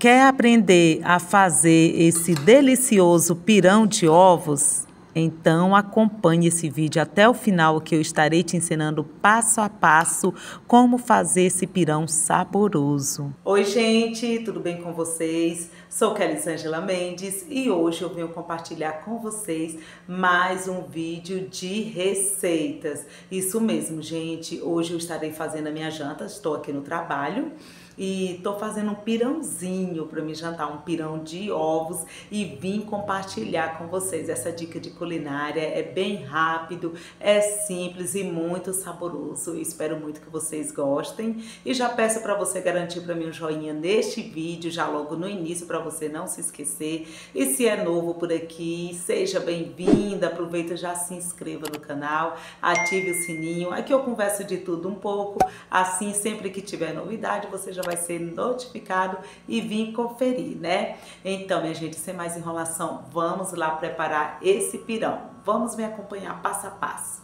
Quer aprender a fazer esse delicioso pirão de ovos? Então acompanhe esse vídeo até o final que eu estarei te ensinando passo a passo como fazer esse pirão saboroso. Oi gente, tudo bem com vocês? Sou Kelly Angela Mendes e hoje eu venho compartilhar com vocês mais um vídeo de receitas. Isso mesmo gente, hoje eu estarei fazendo a minha janta, estou aqui no trabalho e tô fazendo um pirãozinho para me jantar, um pirão de ovos e vim compartilhar com vocês essa dica de culinária. É bem rápido, é simples e muito saboroso. Eu espero muito que vocês gostem e já peço para você garantir para mim um joinha neste vídeo já logo no início para você não se esquecer. E se é novo por aqui, seja bem-vinda, aproveita já se inscreva no canal, ative o sininho. Aqui eu converso de tudo um pouco, assim sempre que tiver novidade você já já vai ser notificado e vir conferir, né? Então, minha gente, sem mais enrolação, vamos lá preparar esse pirão. Vamos me acompanhar passo a passo.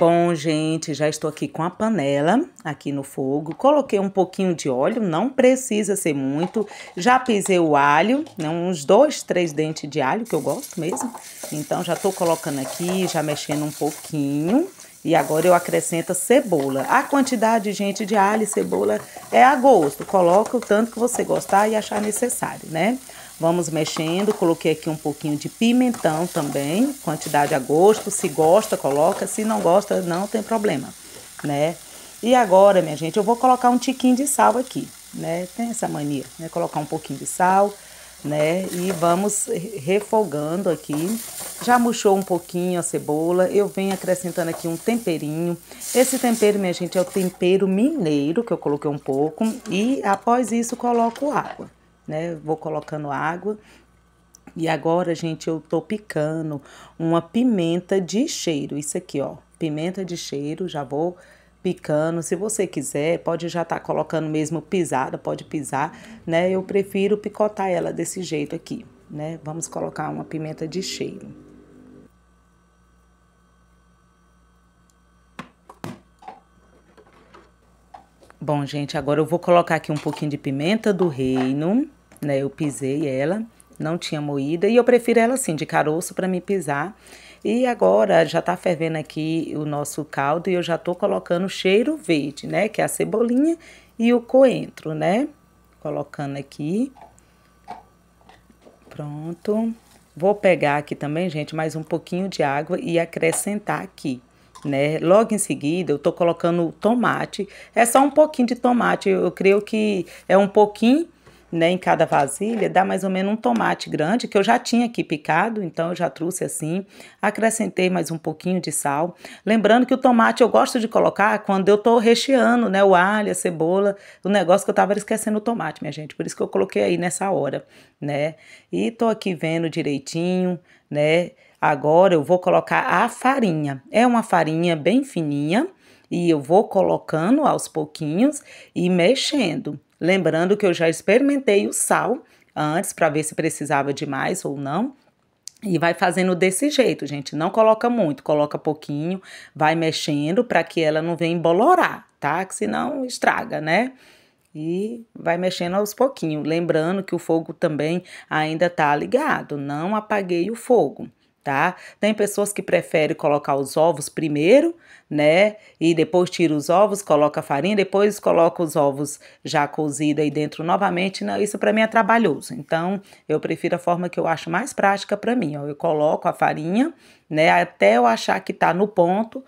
Bom, gente, já estou aqui com a panela aqui no fogo. Coloquei um pouquinho de óleo, não precisa ser muito. Já pisei o alho, né, uns dois, três dentes de alho, que eu gosto mesmo. Então, já estou colocando aqui, já mexendo um pouquinho. E agora eu acrescento cebola. A quantidade, gente, de alho e cebola é a gosto. Coloca o tanto que você gostar e achar necessário, né? Vamos mexendo, coloquei aqui um pouquinho de pimentão também, quantidade a gosto, se gosta coloca, se não gosta não tem problema, né? E agora, minha gente, eu vou colocar um tiquinho de sal aqui, né? Tem essa mania, né? Colocar um pouquinho de sal, né? E vamos refogando aqui. Já murchou um pouquinho a cebola, eu venho acrescentando aqui um temperinho. Esse tempero, minha gente, é o tempero mineiro, que eu coloquei um pouco. E após isso, coloco água, né? Vou colocando água. E agora, gente, eu tô picando uma pimenta de cheiro. Isso aqui, ó, pimenta de cheiro. Já vou picando. Se você quiser, pode já estar tá colocando mesmo pisada, pode pisar, né? Eu prefiro picotar ela desse jeito aqui, né? Vamos colocar uma pimenta de cheiro. Bom, gente, agora eu vou colocar aqui um pouquinho de pimenta do reino, né? Eu pisei ela, não tinha moída, e eu prefiro ela assim, de caroço, para me pisar. E agora já tá fervendo aqui o nosso caldo e eu já tô colocando cheiro verde, né? Que é a cebolinha e o coentro, né? Colocando aqui. Pronto. Vou pegar aqui também, gente, mais um pouquinho de água e acrescentar aqui, né? Logo em seguida, eu tô colocando tomate. É só um pouquinho de tomate. Eu creio que é um pouquinho né, em cada vasilha, dá mais ou menos um tomate grande, que eu já tinha aqui picado, então eu já trouxe assim. Acrescentei mais um pouquinho de sal. Lembrando que o tomate eu gosto de colocar quando eu tô recheando, né, o alho, a cebola, o negócio que eu tava esquecendo o tomate, minha gente. Por isso que eu coloquei aí nessa hora, né? E tô aqui vendo direitinho, né? Agora eu vou colocar a farinha. É uma farinha bem fininha e eu vou colocando aos pouquinhos e mexendo. Lembrando que eu já experimentei o sal antes para ver se precisava de mais ou não. E vai fazendo desse jeito, gente. Não coloca muito, coloca pouquinho, vai mexendo para que ela não venha embolorar, tá? Que senão estraga, né? E vai mexendo aos pouquinhos. Lembrando que o fogo também ainda tá ligado, não apaguei o fogo tá? Tem pessoas que preferem colocar os ovos primeiro, né? E depois tira os ovos, coloca a farinha, depois coloca os ovos já cozidos aí dentro novamente. Não, isso para mim é trabalhoso. Então, eu prefiro a forma que eu acho mais prática para mim. Ó. Eu coloco a farinha, né? Até eu achar que tá no ponto,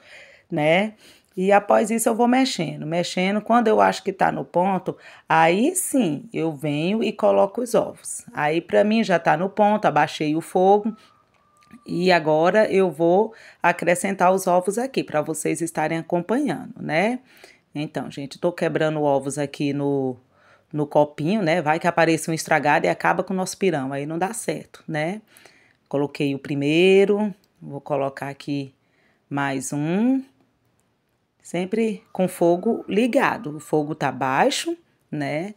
né? E após isso eu vou mexendo, mexendo. Quando eu acho que tá no ponto, aí sim eu venho e coloco os ovos. Aí para mim já tá no ponto, abaixei o fogo, e agora eu vou acrescentar os ovos aqui para vocês estarem acompanhando, né? Então, gente, tô quebrando ovos aqui no, no copinho, né? Vai que aparece um estragado e acaba com o nosso pirão, aí não dá certo, né? Coloquei o primeiro, vou colocar aqui mais um. Sempre com fogo ligado, o fogo tá baixo, né?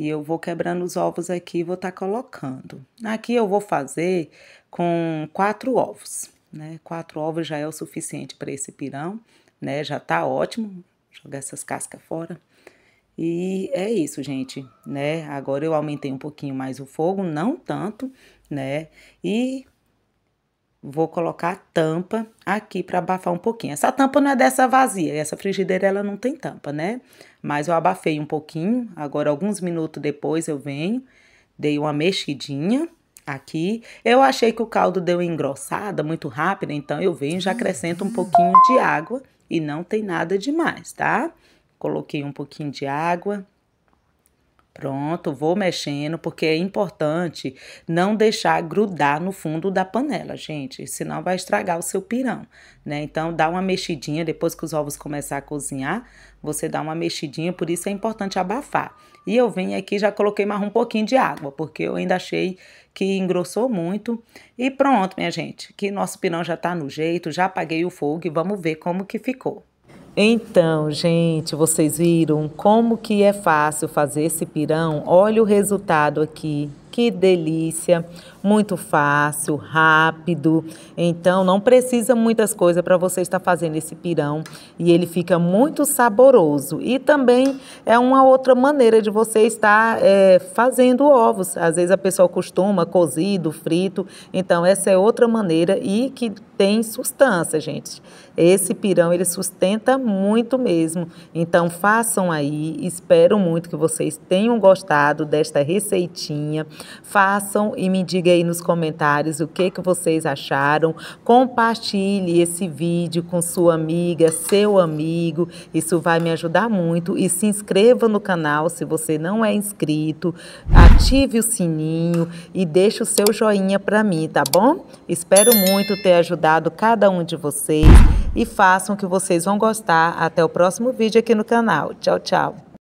E eu vou quebrando os ovos aqui e vou estar tá colocando. Aqui eu vou fazer com quatro ovos, né? Quatro ovos já é o suficiente para esse pirão, né? Já tá ótimo. Jogar essas cascas fora. E é isso, gente, né? Agora eu aumentei um pouquinho mais o fogo, não tanto, né? E Vou colocar a tampa aqui para abafar um pouquinho. Essa tampa não é dessa vazia, essa frigideira ela não tem tampa, né? Mas eu abafei um pouquinho, agora alguns minutos depois eu venho, dei uma mexidinha aqui. Eu achei que o caldo deu engrossada muito rápido, então eu venho já acrescento um pouquinho de água e não tem nada demais, tá? Coloquei um pouquinho de água, Pronto, vou mexendo, porque é importante não deixar grudar no fundo da panela, gente, senão vai estragar o seu pirão, né? Então, dá uma mexidinha depois que os ovos começar a cozinhar, você dá uma mexidinha, por isso é importante abafar. E eu venho aqui já coloquei mais um pouquinho de água, porque eu ainda achei que engrossou muito. E pronto, minha gente, que nosso pirão já tá no jeito, já apaguei o fogo e vamos ver como que ficou. Então, gente, vocês viram como que é fácil fazer esse pirão? Olha o resultado aqui. Que delícia! Muito fácil, rápido. Então, não precisa muitas coisas para você estar fazendo esse pirão e ele fica muito saboroso. E também é uma outra maneira de você estar é, fazendo ovos. Às vezes a pessoa costuma cozido, frito. Então, essa é outra maneira e que tem sustância, gente. Esse pirão ele sustenta muito mesmo. Então, façam aí. Espero muito que vocês tenham gostado desta receitinha. Façam e me diga aí nos comentários o que, que vocês acharam. Compartilhe esse vídeo com sua amiga, seu amigo. Isso vai me ajudar muito. E se inscreva no canal se você não é inscrito. Ative o sininho e deixe o seu joinha para mim, tá bom? Espero muito ter ajudado cada um de vocês e façam que vocês vão gostar. Até o próximo vídeo aqui no canal. Tchau, tchau.